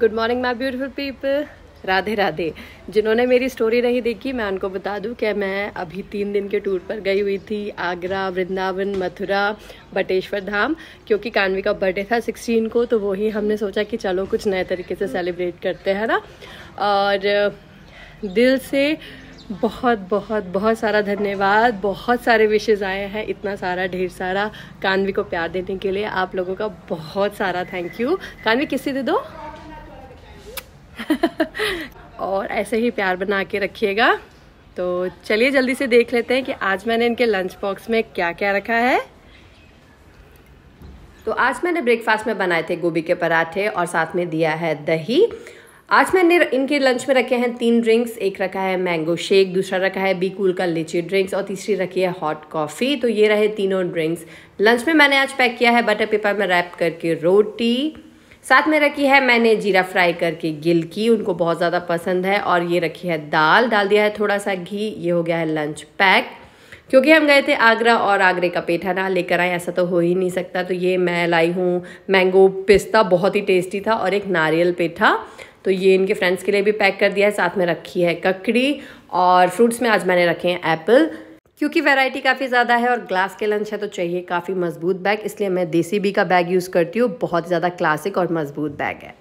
good morning my beautiful people Radhe Radhe जिन्होंने मेरी story नहीं देखी मैं उनको बता दूं कि मैं अभी तीन दिन के टूर पर गई हुई थी आगरा वृंदावन मथुरा बटेश्वर धाम क्योंकि कानवी का बर्थडे था सिक्सटीन को तो वही हमने सोचा कि चलो कुछ नए तरीके से सेलिब्रेट करते हैं ना और दिल से बहुत बहुत बहुत सारा धन्यवाद बहुत सारे विशेज़ आए हैं इतना सारा ढेर सारा कानवी को प्यार देने के लिए आप लोगों का बहुत सारा थैंक यू कानवी किसी दे दो और ऐसे ही प्यार बना के रखिएगा तो चलिए जल्दी से देख लेते हैं कि आज मैंने इनके लंच बॉक्स में क्या क्या रखा है तो आज मैंने ब्रेकफास्ट में बनाए थे गोभी के पराठे और साथ में दिया है दही आज मैंने इनके लंच में रखे हैं तीन ड्रिंक्स एक रखा है मैंगो शेक दूसरा रखा है बी कूल का लीची ड्रिंक्स और तीसरी रखी है हॉट कॉफ़ी तो ये रहे तीनों ड्रिंक्स लंच में मैंने आज पैक किया है बटर पेपर में रैप करके रोटी साथ में रखी है मैंने जीरा फ्राई करके गिल की उनको बहुत ज़्यादा पसंद है और ये रखी है दाल डाल दिया है थोड़ा सा घी ये हो गया है लंच पैक क्योंकि हम गए थे आगरा और आगरे का पेठा ना लेकर आए ऐसा तो हो ही नहीं सकता तो ये मैं लाई हूँ मैंगो पिस्ता बहुत ही टेस्टी था और एक नारियल पेठा तो ये इनके फ्रेंड्स के लिए भी पैक कर दिया है साथ में रखी है ककड़ी और फ्रूट्स में आज मैंने रखे हैं एप्पल क्योंकि वैरायटी काफ़ी ज़्यादा है और ग्लास के लंच है तो चाहिए काफ़ी मजबूत बैग इसलिए मैं देसी बी का बैग यूज़ करती हूँ बहुत ज़्यादा क्लासिक और मजबूत बैग है